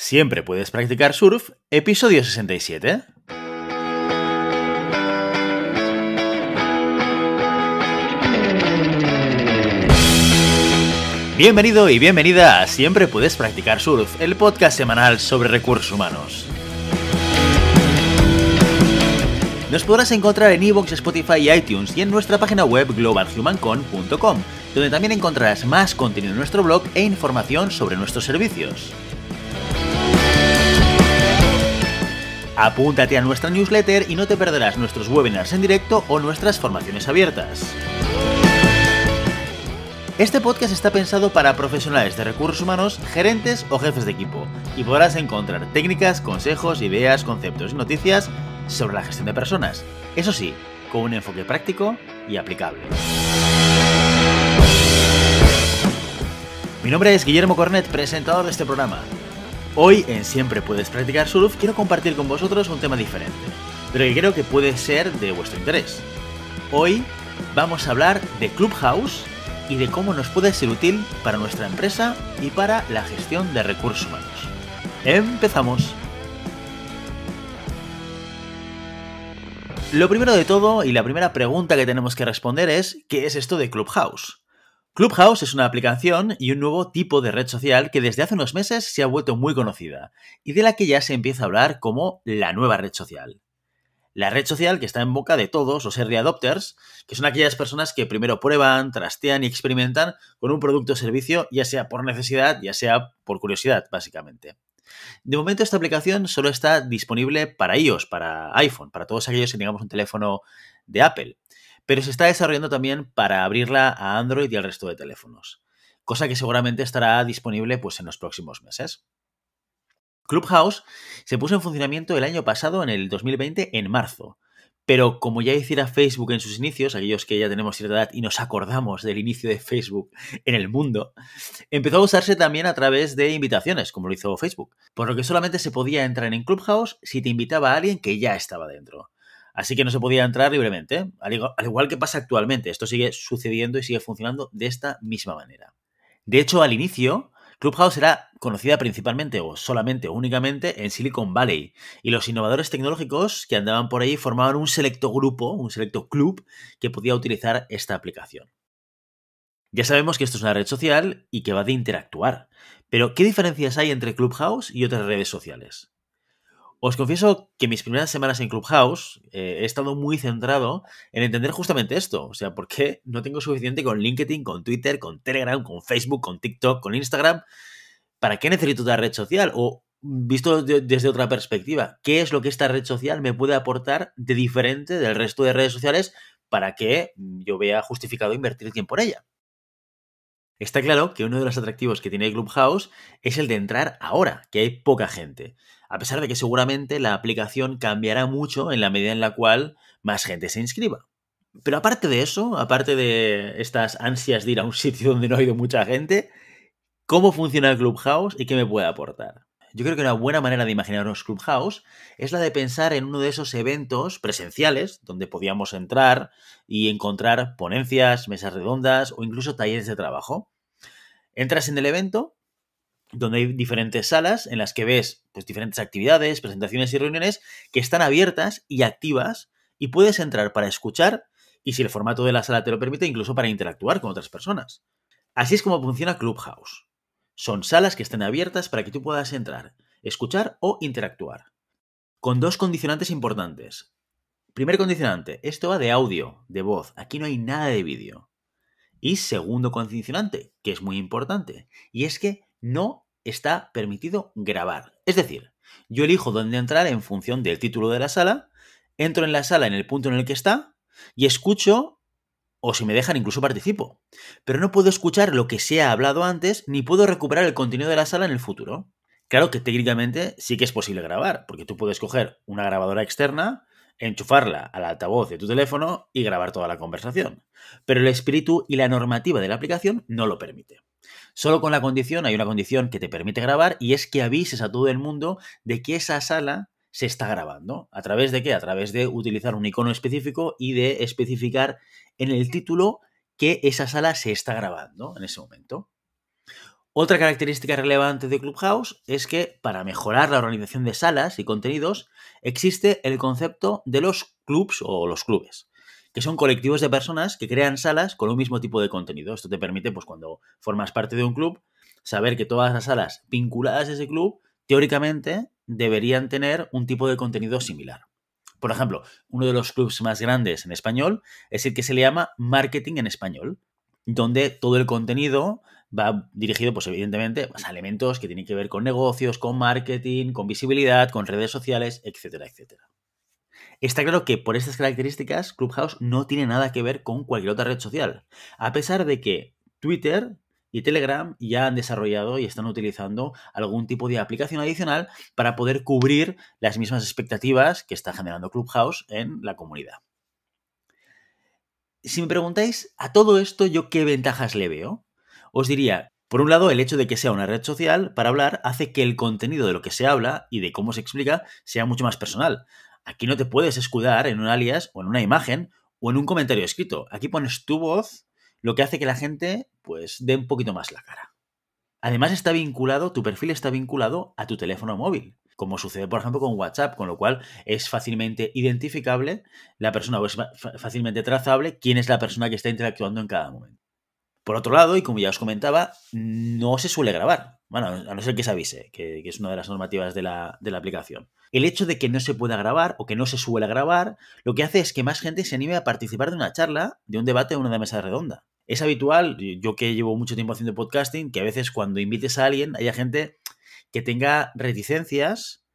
Siempre puedes practicar surf, episodio 67. Bienvenido y bienvenida a Siempre puedes practicar surf, el podcast semanal sobre recursos humanos. Nos podrás encontrar en iVoox, Spotify y iTunes y en nuestra página web globalhumancon.com, donde también encontrarás más contenido en nuestro blog e información sobre nuestros servicios. Apúntate a nuestra newsletter y no te perderás nuestros webinars en directo o nuestras formaciones abiertas. Este podcast está pensado para profesionales de recursos humanos, gerentes o jefes de equipo y podrás encontrar técnicas, consejos, ideas, conceptos y noticias sobre la gestión de personas. Eso sí, con un enfoque práctico y aplicable. Mi nombre es Guillermo Cornet, presentador de este programa. Hoy en Siempre Puedes Practicar Surf quiero compartir con vosotros un tema diferente, pero que creo que puede ser de vuestro interés. Hoy vamos a hablar de Clubhouse y de cómo nos puede ser útil para nuestra empresa y para la gestión de recursos humanos. ¡Empezamos! Lo primero de todo y la primera pregunta que tenemos que responder es ¿qué es esto de Clubhouse? Clubhouse es una aplicación y un nuevo tipo de red social que desde hace unos meses se ha vuelto muy conocida y de la que ya se empieza a hablar como la nueva red social. La red social que está en boca de todos los early adopters, que son aquellas personas que primero prueban, trastean y experimentan con un producto o servicio, ya sea por necesidad, ya sea por curiosidad, básicamente. De momento esta aplicación solo está disponible para iOS, para iPhone, para todos aquellos que tengamos un teléfono de Apple pero se está desarrollando también para abrirla a Android y al resto de teléfonos, cosa que seguramente estará disponible pues, en los próximos meses. Clubhouse se puso en funcionamiento el año pasado, en el 2020, en marzo. Pero como ya hiciera Facebook en sus inicios, aquellos que ya tenemos cierta edad y nos acordamos del inicio de Facebook en el mundo, empezó a usarse también a través de invitaciones, como lo hizo Facebook. Por lo que solamente se podía entrar en Clubhouse si te invitaba a alguien que ya estaba dentro. Así que no se podía entrar libremente, ¿eh? al igual, que pasa actualmente. Esto sigue sucediendo y sigue funcionando de esta misma manera. De hecho, al inicio, Clubhouse era conocida principalmente o solamente o únicamente en Silicon Valley y los innovadores tecnológicos que andaban por ahí formaban un selecto grupo, un selecto club que podía utilizar esta aplicación. Ya sabemos que esto es una red social y que va de interactuar, pero ¿qué diferencias hay entre Clubhouse y otras redes sociales? Os confieso que mis primeras semanas en Clubhouse eh, he estado muy centrado en entender justamente esto, o sea, por qué no tengo suficiente con LinkedIn, con Twitter, con Telegram, con Facebook, con TikTok, con Instagram. ¿Para qué necesito otra red social? O visto desde otra perspectiva, ¿qué es lo que esta red social me puede aportar de diferente del resto de redes sociales para que yo vea justificado invertir tiempo en ella? Está claro que uno de los atractivos que tiene Clubhouse es el de entrar ahora, que hay poca gente, a pesar de que seguramente la aplicación cambiará mucho en la medida en la cual más gente se inscriba. Pero aparte de eso, aparte de estas ansias de ir a un sitio donde no ha ido mucha gente, ¿cómo funciona el Clubhouse y qué me puede aportar? yo creo que una buena manera de imaginarnos Clubhouse es la de pensar en uno de esos eventos presenciales donde podíamos entrar y encontrar ponencias, mesas redondas o incluso talleres de trabajo. Entras en el evento donde hay diferentes salas en las que ves pues, diferentes actividades, presentaciones y reuniones que están abiertas y activas y puedes entrar para escuchar y si el formato de la sala te lo permite, incluso para interactuar con otras personas. Así es como funciona Clubhouse. Son salas que están abiertas para que tú puedas entrar, escuchar o interactuar. Con dos condicionantes importantes. Primer condicionante, esto va de audio, de voz, aquí no hay nada de vídeo. Y segundo condicionante, que es muy importante, y es que no está permitido grabar. Es decir, yo elijo dónde entrar en función del título de la sala, entro en la sala en el punto en el que está y escucho o si me dejan incluso participo. Pero no puedo escuchar lo que se ha hablado antes ni puedo recuperar el contenido de la sala en el futuro. Claro que técnicamente sí que es posible grabar, porque tú puedes coger una grabadora externa, enchufarla al altavoz de tu teléfono y grabar toda la conversación. Pero el espíritu y la normativa de la aplicación no lo permite. Solo con la condición, hay una condición que te permite grabar y es que avises a todo el mundo de que esa sala se está grabando. ¿A través de qué? A través de utilizar un icono específico y de especificar en el título que esa sala se está grabando en ese momento. Otra característica relevante de Clubhouse es que para mejorar la organización de salas y contenidos existe el concepto de los clubs o los clubes, que son colectivos de personas que crean salas con un mismo tipo de contenido. Esto te permite, pues cuando formas parte de un club, saber que todas las salas vinculadas a ese club, teóricamente, deberían tener un tipo de contenido similar. Por ejemplo, uno de los clubs más grandes en español es el que se le llama Marketing en Español, donde todo el contenido va dirigido, pues evidentemente, pues, a elementos que tienen que ver con negocios, con marketing, con visibilidad, con redes sociales, etcétera, etcétera. Está claro que por estas características, Clubhouse no tiene nada que ver con cualquier otra red social, a pesar de que Twitter y Telegram ya han desarrollado y están utilizando algún tipo de aplicación adicional para poder cubrir las mismas expectativas que está generando Clubhouse en la comunidad. Si me preguntáis a todo esto yo qué ventajas le veo, os diría, por un lado, el hecho de que sea una red social para hablar hace que el contenido de lo que se habla y de cómo se explica sea mucho más personal. Aquí no te puedes escudar en un alias o en una imagen o en un comentario escrito. Aquí pones tu voz lo que hace que la gente pues dé un poquito más la cara. Además está vinculado, tu perfil está vinculado a tu teléfono móvil, como sucede por ejemplo con WhatsApp, con lo cual es fácilmente identificable la persona o es fácilmente trazable quién es la persona que está interactuando en cada momento. Por otro lado, y como ya os comentaba, no se suele grabar. Bueno, a no ser que se avise, que, es una de las normativas de la, aplicación. El hecho de que no se pueda grabar o que no se suele grabar, lo que hace es que más gente se anime a participar de una charla, de un debate o una mesa redonda. Es habitual, yo que llevo mucho tiempo haciendo podcasting, que a veces cuando invites a alguien haya gente que tenga reticencias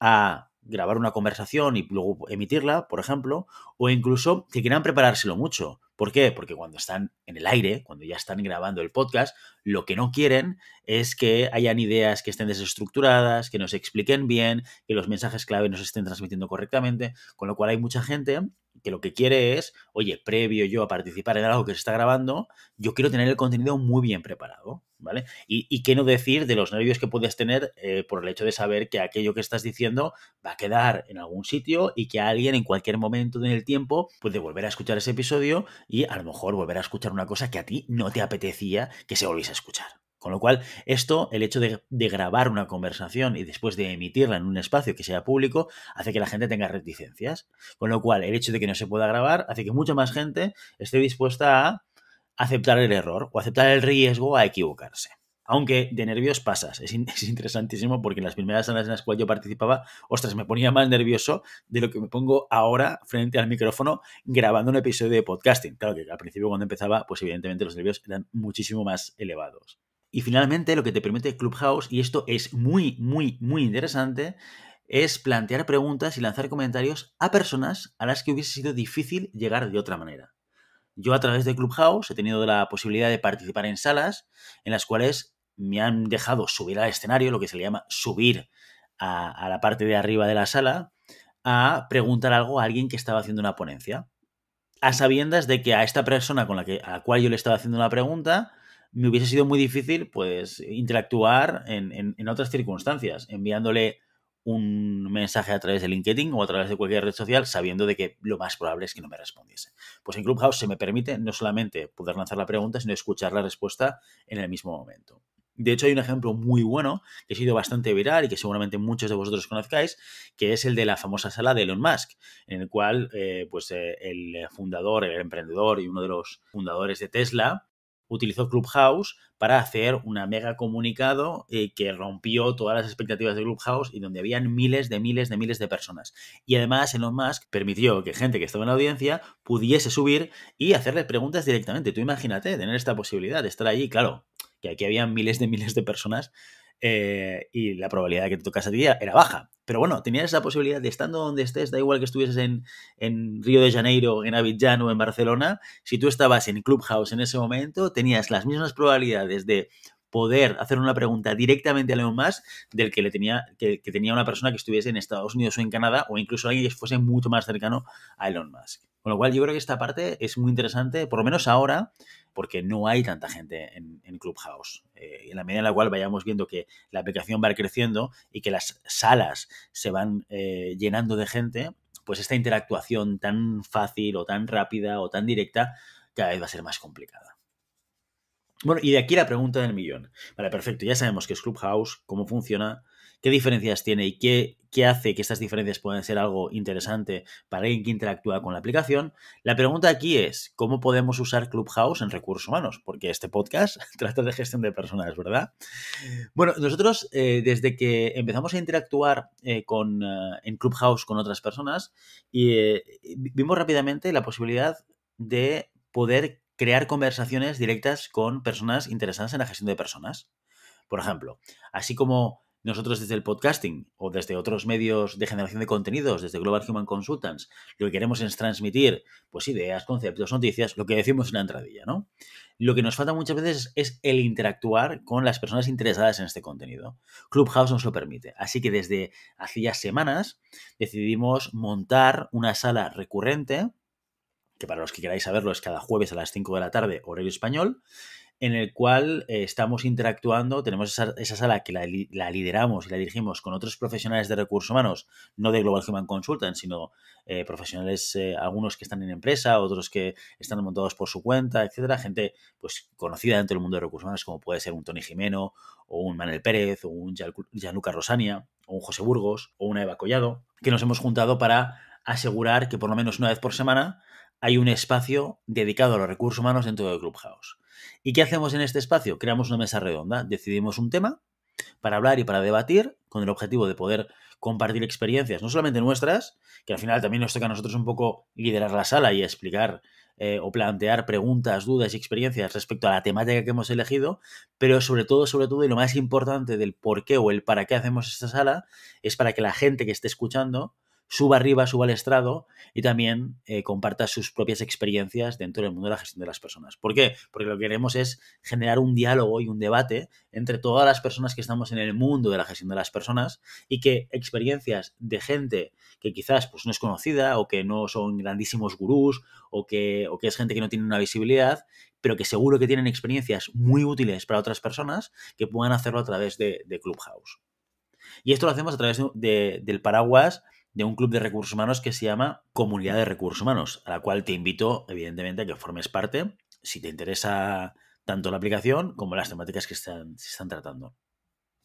a grabar una conversación y luego emitirla, por ejemplo, o incluso que quieran preparárselo mucho. ¿Por qué? Porque cuando están en el aire, cuando ya están grabando el podcast, lo que no quieren es que hayan ideas que estén desestructuradas, que nos expliquen bien, que los mensajes clave se estén transmitiendo correctamente, con lo cual hay mucha gente que lo que quiere es, oye, previo yo a participar en algo que se está grabando, yo quiero tener el contenido muy bien preparado, ¿vale? Y, qué no decir de los nervios que puedes tener eh, por el hecho de saber que aquello que estás diciendo va a quedar en algún sitio y que alguien en cualquier momento en el tiempo puede volver a escuchar ese episodio y a lo mejor volver a escuchar una cosa que a ti no te apetecía que se volviese a escuchar. Con lo cual, esto, el hecho de, grabar una conversación y después de emitirla en un espacio que sea público, hace que la gente tenga reticencias. Con lo cual, el hecho de que no se pueda grabar hace que mucha más gente esté dispuesta a aceptar el error o aceptar el riesgo a equivocarse. Aunque de nervios pasas, es, interesantísimo porque en las primeras semanas en las cuales yo participaba, ostras, me ponía más nervioso de lo que me pongo ahora frente al micrófono grabando un episodio de podcasting. Claro que al principio cuando empezaba, pues evidentemente los nervios eran muchísimo más elevados. Y finalmente lo que te permite Clubhouse, y esto es muy, muy, muy interesante, es plantear preguntas y lanzar comentarios a personas a las que hubiese sido difícil llegar de otra manera. Yo a través de Clubhouse he tenido la posibilidad de participar en salas en las cuales me han dejado subir al escenario, lo que se le llama subir a, la parte de arriba de la sala, a preguntar algo a alguien que estaba haciendo una ponencia. A sabiendas de que a esta persona con la que, a la cual yo le estaba haciendo una pregunta, me hubiese sido muy difícil pues interactuar en, otras circunstancias, enviándole un mensaje a través de LinkedIn o a través de cualquier red social sabiendo de que lo más probable es que no me respondiese. Pues en Clubhouse se me permite no solamente poder lanzar la pregunta, sino escuchar la respuesta en el mismo momento. De hecho, hay un ejemplo muy bueno que ha sido bastante viral y que seguramente muchos de vosotros conozcáis, que es el de la famosa sala de Elon Musk, en el cual eh, pues, eh, el fundador, el emprendedor y uno de los fundadores de Tesla utilizó Clubhouse para hacer una mega comunicado eh, que rompió todas las expectativas de Clubhouse y donde habían miles de miles de miles de personas. Y además Elon Musk permitió que gente que estaba en la audiencia pudiese subir y hacerle preguntas directamente. Tú imagínate tener esta posibilidad de estar allí, claro, que aquí había miles de miles de personas eh, y la probabilidad de que te tocase a ti era baja. Pero bueno, tenías la posibilidad de estando donde estés, da igual que estuvieses en, en Río de Janeiro, en Abidjan o en Barcelona, si tú estabas en Clubhouse en ese momento, tenías las mismas probabilidades de poder hacer una pregunta directamente a Elon Musk del que le tenía tenía una persona que estuviese en Estados Unidos o en Canadá o incluso alguien que fuese mucho más cercano a Elon Musk. Con lo cual yo creo que esta parte es muy interesante, por lo menos ahora porque no hay tanta gente en, Clubhouse. Eh, en la medida en la cual vayamos viendo que la aplicación va creciendo y que las salas se van eh, llenando de gente, pues esta interactuación tan fácil o tan rápida o tan directa cada vez va a ser más complicada. Bueno, y de aquí la pregunta del millón. Vale, perfecto, ya sabemos qué es Clubhouse, cómo funciona, ¿Qué diferencias tiene y qué, hace que estas diferencias puedan ser algo interesante para alguien que interactúa con la aplicación? La pregunta aquí es, ¿cómo podemos usar Clubhouse en recursos humanos? Porque este podcast trata de gestión de personas, ¿verdad? Bueno, nosotros eh, desde que empezamos a interactuar eh, eh, en Clubhouse con otras personas, y, vimos rápidamente la posibilidad de poder crear conversaciones directas con personas interesadas en la gestión de personas. Por ejemplo, así como nosotros desde el podcasting o desde otros medios de generación de contenidos, desde Global Human Consultants, lo que queremos es transmitir, pues ideas, conceptos, noticias, lo que decimos en la entradilla, ¿no? Lo que nos falta muchas veces es el interactuar con las personas interesadas en este contenido. Clubhouse nos lo permite. Así que desde hacía semanas decidimos montar una sala recurrente, que para los que queráis saberlo es cada jueves a las 5 de la tarde, horario español, en el cual eh, estamos interactuando, tenemos esa, esa sala que la, lideramos y la dirigimos con otros profesionales de recursos humanos, no de Global Human Consultant, sino eh, profesionales, eh, algunos que están en empresa, otros que están montados por su cuenta, etcétera, gente pues conocida dentro del mundo de recursos humanos, como puede ser un Tony Jimeno, o un Manuel Pérez, o un Gianluca Rosania, o un José Burgos, o una Eva Collado, que nos hemos juntado para asegurar que por lo menos una vez por semana hay un espacio dedicado a los recursos humanos dentro de Clubhouse. ¿Y qué hacemos en este espacio? Creamos una mesa redonda, decidimos un tema para hablar y para debatir con el objetivo de poder compartir experiencias, no solamente nuestras, que al final también nos toca a nosotros un poco liderar la sala y explicar eh, o plantear preguntas, dudas y experiencias respecto a la temática que hemos elegido, pero sobre todo, sobre todo, y lo más importante del por qué o el para qué hacemos esta sala, es para que la gente que esté escuchando suba arriba, suba al estrado y también eh, comparta sus propias experiencias dentro del mundo de la gestión de las personas. ¿Por qué? Porque lo que queremos es generar un diálogo y un debate entre todas las personas que estamos en el mundo de la gestión de las personas y que experiencias de gente que quizás pues, no es conocida o que no son grandísimos gurús o que, que es gente que no tiene una visibilidad, pero que seguro que tienen experiencias muy útiles para otras personas que puedan hacerlo a través de, Clubhouse. Y esto lo hacemos a través del paraguas de un club de recursos humanos que se llama Comunidad de Recursos Humanos, a la cual te invito, evidentemente, a que formes parte si te interesa tanto la aplicación como las temáticas que están, se están tratando.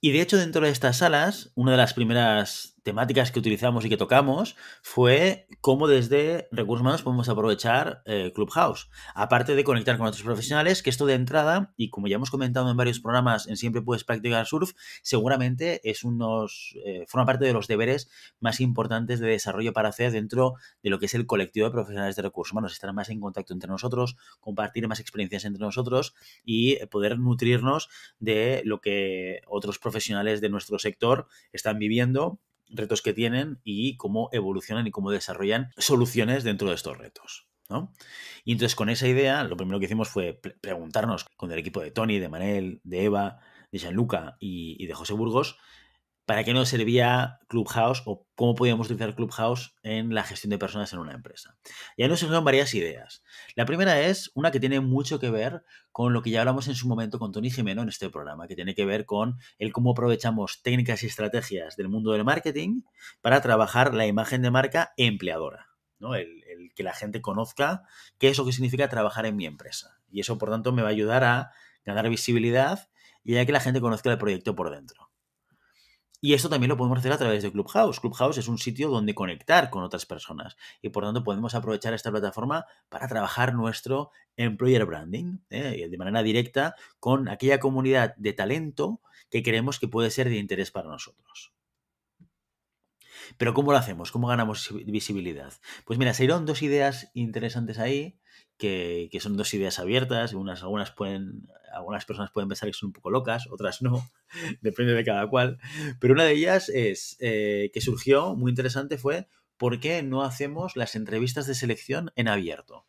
Y de hecho, dentro de estas salas, una de las primeras temáticas que utilizamos y que tocamos fue cómo desde recursos humanos podemos aprovechar eh, Clubhouse. Aparte de conectar con otros profesionales, que esto de entrada, y como ya hemos comentado en varios programas en Siempre Puedes Practicar Surf, seguramente es unos, eh, forma parte de los deberes más importantes de desarrollo para hacer dentro de lo que es el colectivo de profesionales de recursos humanos, estar más en contacto entre nosotros, compartir más experiencias entre nosotros y poder nutrirnos de lo que otros profesionales de nuestro sector están viviendo retos que tienen y cómo evolucionan y cómo desarrollan soluciones dentro de estos retos. ¿no? Y entonces con esa idea, lo primero que hicimos fue preguntarnos con el equipo de Tony, de Manel, de Eva, de Gianluca y, y de José Burgos, para qué nos servía Clubhouse o cómo podíamos utilizar Clubhouse en la gestión de personas en una empresa. Y ahí nos surgieron varias ideas. La primera es una que tiene mucho que ver con lo que ya hablamos en su momento con Tony Jimeno en este programa, que tiene que ver con el cómo aprovechamos técnicas y estrategias del mundo del marketing para trabajar la imagen de marca empleadora. ¿no? El, el que la gente conozca qué es lo que significa trabajar en mi empresa. Y eso, por tanto, me va a ayudar a ganar visibilidad y a que la gente conozca el proyecto por dentro. Y esto también lo podemos hacer a través de Clubhouse. Clubhouse es un sitio donde conectar con otras personas y por tanto podemos aprovechar esta plataforma para trabajar nuestro employer branding ¿eh? de manera directa con aquella comunidad de talento que creemos que puede ser de interés para nosotros. Pero ¿cómo lo hacemos? ¿Cómo ganamos visibilidad? Pues mira, se dos ideas interesantes ahí, que, son dos ideas abiertas. Unas, algunas, pueden, algunas personas pueden pensar que son un poco locas, otras no, depende de cada cual. Pero una de ellas es, eh, que surgió muy interesante, fue ¿por qué no hacemos las entrevistas de selección en abierto?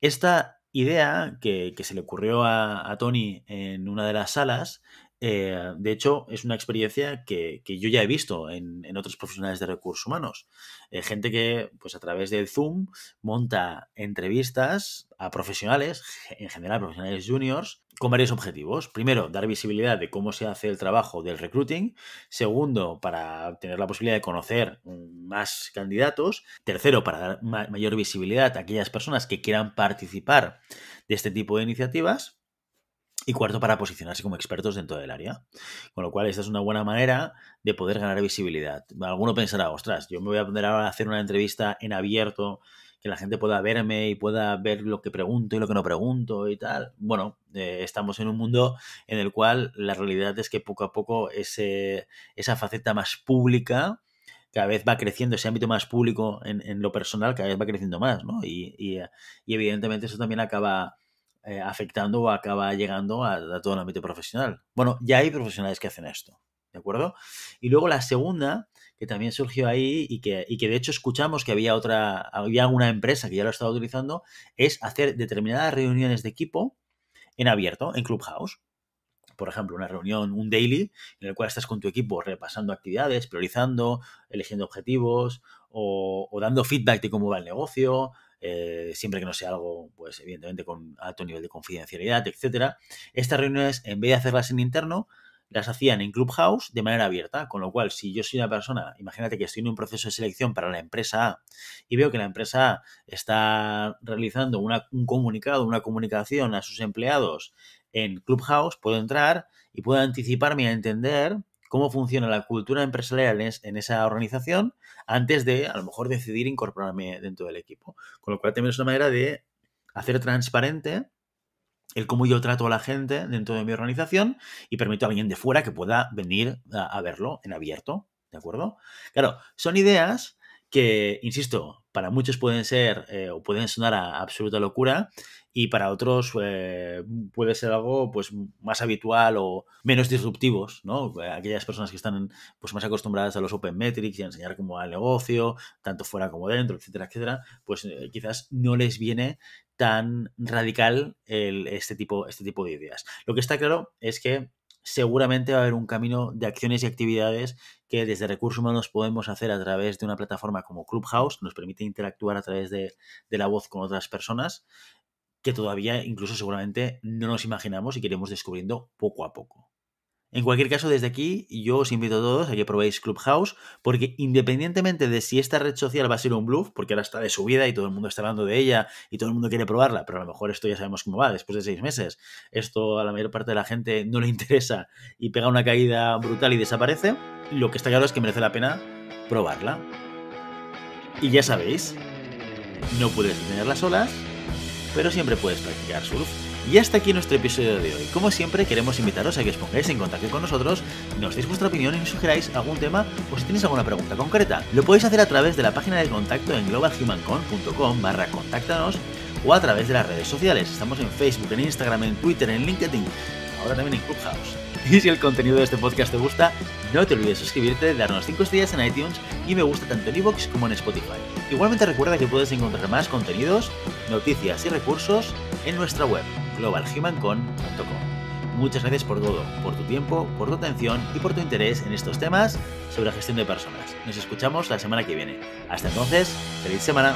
Esta idea que, se le ocurrió a Tony en una de las salas eh, de hecho, es una experiencia que, yo ya he visto en, otros profesionales de recursos humanos. Eh, gente que, pues a través del Zoom, monta entrevistas a profesionales, en general profesionales juniors, con varios objetivos. Primero, dar visibilidad de cómo se hace el trabajo del recruiting. Segundo, para tener la posibilidad de conocer más candidatos. Tercero, para dar mayor visibilidad a aquellas personas que quieran participar de este tipo de iniciativas y cuarto para posicionarse como expertos dentro del área. Con lo cual, esta es una buena manera de poder ganar visibilidad. Alguno pensará, ostras, yo me voy a poner a hacer una entrevista en abierto, que la gente pueda verme y pueda ver lo que pregunto y lo que no pregunto y tal. Bueno, eh, estamos en un mundo en el cual la realidad es que poco a poco ese, esa faceta más pública cada vez va creciendo ese ámbito más público en, lo personal, cada vez va creciendo más, ¿no? y evidentemente eso también acaba eh, afectando o acaba llegando a, todo el ámbito profesional. Bueno, ya hay profesionales que hacen esto, ¿de acuerdo? Y luego la segunda, que también surgió ahí y que, y que de hecho escuchamos que había otra, había alguna empresa que ya lo estaba utilizando, es hacer determinadas reuniones de equipo en abierto, en Clubhouse por ejemplo, una reunión, un daily, en el cual estás con tu equipo repasando actividades, priorizando, eligiendo objetivos o, o dando feedback de cómo va el negocio, eh, siempre que no sea algo, pues evidentemente con alto nivel de confidencialidad, etcétera. Estas reuniones, en vez de hacerlas en interno, las hacían en Clubhouse de manera abierta, con lo cual si yo soy una persona, imagínate que estoy en un proceso de selección para la empresa A y veo que la empresa A está realizando una, un comunicado, una comunicación a sus empleados en Clubhouse, puedo entrar y puedo anticiparme a entender cómo funciona la cultura empresarial en, esa organización antes de, a lo mejor, decidir incorporarme dentro del equipo. Con lo cual también es una manera de hacer transparente el cómo yo trato a la gente dentro de mi organización y permito a alguien de fuera que pueda venir a, verlo en abierto, ¿de acuerdo? Claro, son ideas que, insisto, para muchos pueden ser eh, o pueden sonar a absoluta locura y para otros eh, puede ser algo pues más habitual o menos disruptivos, ¿no? Eh, aquellas personas que están pues más acostumbradas a los open metrics y a enseñar cómo va el negocio, tanto fuera como dentro, etcétera, etcétera, pues eh, quizás no les viene tan radical este, tipo, este tipo de ideas. Lo que está claro es que seguramente va a haber un camino de acciones y actividades que desde recursos humanos podemos hacer a través de una plataforma como Clubhouse, nos permite interactuar a través de, de la voz con otras personas, que todavía incluso seguramente no nos imaginamos y queremos descubriendo poco a poco. En cualquier caso, desde aquí yo os invito a todos a que probéis Clubhouse, porque independientemente de si esta red social va a ser un bluff, porque ahora está de subida y todo el mundo está hablando de ella y todo el mundo quiere probarla, pero a lo mejor esto ya sabemos cómo va después de seis meses. Esto a la mayor parte de la gente no le interesa y pega una caída brutal y desaparece. Lo que está claro es que merece la pena probarla. Y ya sabéis, no puedes tenerla sola pero siempre puedes practicar surf. Y hasta aquí nuestro episodio de hoy. Como siempre, queremos invitaros a que os pongáis en contacto con nosotros, nos deis vuestra opinión y nos sugeráis algún tema o si tenéis alguna pregunta concreta. Lo podéis hacer a través de la página de contacto en globalhumancon.com barra contáctanos o a través de las redes sociales. Estamos en Facebook, en Instagram, en Twitter, en LinkedIn, ahora también en Clubhouse. Y si el contenido de este podcast te gusta, no te olvides de suscribirte, darnos 5 estrellas en iTunes y me gusta tanto en iVoox como en Spotify. Igualmente recuerda que puedes encontrar más contenidos, noticias y recursos en nuestra web globalhumancon.com. Muchas gracias por todo, por tu tiempo, por tu atención y por tu interés en estos temas sobre la gestión de personas. Nos escuchamos la semana que viene. Hasta entonces, feliz semana.